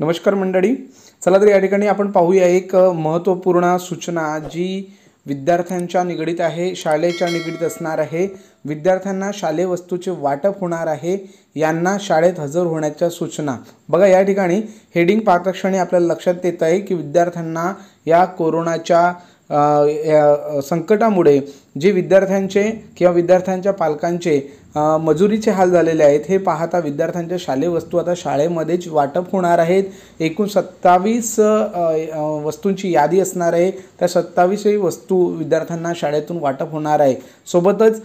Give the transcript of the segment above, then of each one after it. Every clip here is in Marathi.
नमस्कार मंडळी चला तर या ठिकाणी आपण पाहूया एक महत्त्वपूर्ण सूचना जी विद्यार्थ्यांच्या निगडीत आहे शाळेच्या निगडीत असणार आहे विद्यार्थ्यांना शालेय वस्तूचे वाटप होणार आहे यांना शाळेत हजर होण्याच्या सूचना बघा या ठिकाणी हेडिंग पाहताक्षणी आपल्याला लक्षात येत आहे की विद्यार्थ्यांना या कोरोनाच्या संकटामुळे जे विद्यार्थ्यांचे किंवा विद्यार्थ्यांच्या पालकांचे मजुरीचे हाल झालेले आहेत हे पाहता विद्यार्थ्यांच्या शालेय वस्तू आता शाळेमध्येच वाटप होणार आहेत एकूण सत्तावीस वस्तूंची यादी असणार आहे त्या सत्तावीसही वस्तू विद्यार्थ्यांना शाळेतून वाटप होणार आहे सोबतच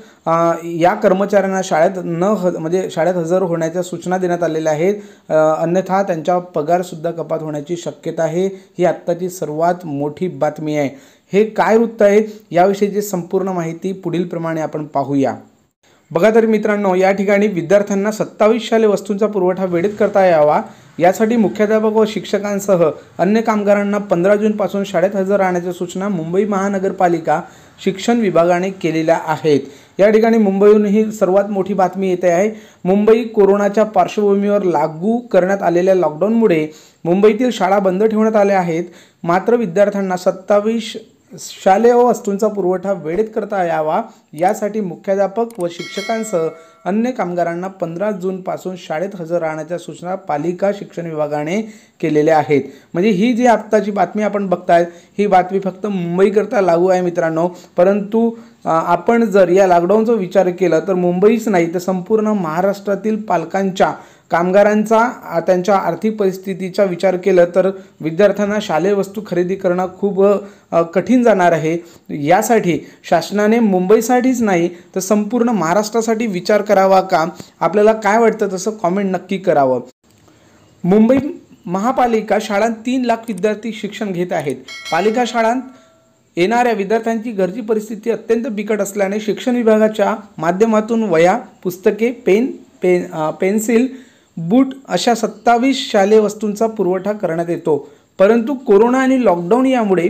या कर्मचाऱ्यांना शाळेत न ह म्हणजे शाळेत हजर होण्याच्या सूचना देण्यात आलेल्या आहेत अन्यथा त्यांच्या पगारसुद्धा कपात होण्याची शक्यता आहे ही आत्ताची सर्वात मोठी बातमी आहे हे काय वृत्त आहे याविषयीची संपूर्ण माहिती पुढील प्रमाणे आपण पाहूया बघा तर मित्रांनो या ठिकाणी विद्यार्थ्यांना सत्तावीस शालेय वस्तूंचा पुरवठा वेळेत करता यावा यासाठी मुख्याध्यापक व शिक्षकांसह अन्य कामगारांना पंधरा जूनपासून शाळेत हजर राहण्याच्या सूचना मुंबई महानगरपालिका शिक्षण विभागाने केलेल्या आहेत या ठिकाणी मुंबईहून ही सर्वात मोठी बातमी येते आहे मुंबई कोरोनाच्या पार्श्वभूमीवर लागू करण्यात आलेल्या लॉकडाऊनमुळे मुंबईतील शाळा बंद ठेवण्यात आल्या आहेत मात्र विद्यार्थ्यांना सत्तावीस शालेय वस्तूंचा पुरवठा वेळेत करता यावा यासाठी मुख्याध्यापक व शिक्षकांसह अन्य कामगारांना पंधरा जूनपासून शाळेत हजर राहण्याच्या सूचना पालिका शिक्षण विभागाने केलेल्या आहेत म्हणजे ही जी आत्ताची बातमी आपण बघताय ही बातमी फक्त मुंबईकरता लागू आहे मित्रांनो परंतु आपण जर या लॉकडाऊनचा विचार केला तर मुंबईच नाही तर संपूर्ण महाराष्ट्रातील पालकांच्या कामगारांचा त्यांच्या आर्थिक परिस्थितीचा विचार केला तर विद्यार्थ्यांना शालेय वस्तू खरेदी करणं खूप कठीण जाणार आहे यासाठी शासनाने मुंबईसाठीच नाही तर संपूर्ण महाराष्ट्रासाठी विचार करावा का आपल्याला काय वाटतं तसं कॉमेंट नक्की करावं मुंबई महापालिका शाळांत तीन लाख विद्यार्थी शिक्षण घेत आहेत पालिका शाळांत येणाऱ्या विद्यार्थ्यांची घरची परिस्थिती अत्यंत बिकट असल्याने शिक्षण विभागाच्या माध्यमातून वया पुस्तके पेन पेन पेन्सिल बूट अशा सत्तावीस शालेय वस्तूंचा पुरवठा करण्यात येतो परंतु कोरोना आणि लॉकडाऊन यामुळे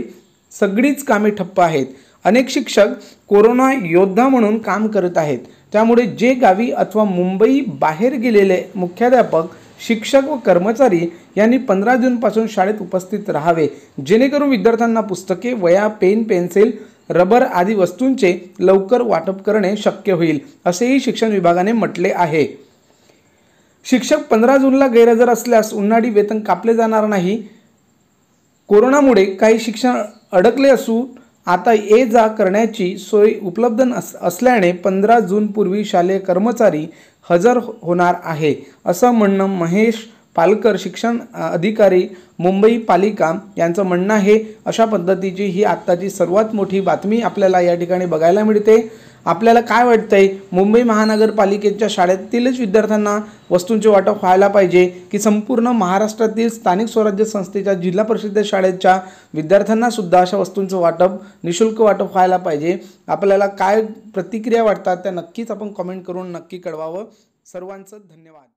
सगळीच कामे ठप्प आहेत अनेक शिक्षक कोरोना योद्धा म्हणून काम करत आहेत त्यामुळे जे गावी अथवा मुंबई बाहेर गेलेले मुख्याध्यापक शिक्षक व कर्मचारी यांनी पंधरा जूनपासून शाळेत उपस्थित राहावे जेणेकरून विद्यार्थ्यांना पुस्तके वया पेन पेन्सिल रबर आदी वस्तूंचे लवकर वाटप करणे शक्य होईल असेही शिक्षण विभागाने म्हटले आहे शिक्षक पंधरा जूनला गैरहजर असल्यास उन्हाळी वेतन कापले जाणार नाही कोरोनामुळे काही शिक्षण अडकले असून आता ये जा करण्याची सोय उपलब्ध नस असल्याने पंधरा जूनपूर्वी शालेय कर्मचारी हजर हो-, होणार आहे असं म्हणणं महेश पालकर शिक्षण अधिकारी मुंबई पालिका यांचं म्हणणं आहे अशा पद्धतीची ही आत्ताची सर्वात मोठी बातमी आपल्याला या ठिकाणी बघायला मिळते आपल्याला काय वाटतंय मुंबई महानगरपालिकेच्या शाळेतीलच विद्यार्थ्यांना वस्तूंचे वाटप व्हायला पाहिजे की संपूर्ण महाराष्ट्रातील स्थानिक स्वराज्य संस्थेच्या जिल्हा परिषद शाळेच्या विद्यार्थ्यांना सुद्धा अशा वस्तूंचं वाटप निशुल्क वाटप व्हायला पाहिजे आपल्याला काय प्रतिक्रिया वाटतात त्या नक्कीच आपण कॉमेंट करून नक्की कळवावं सर्वांचं धन्यवाद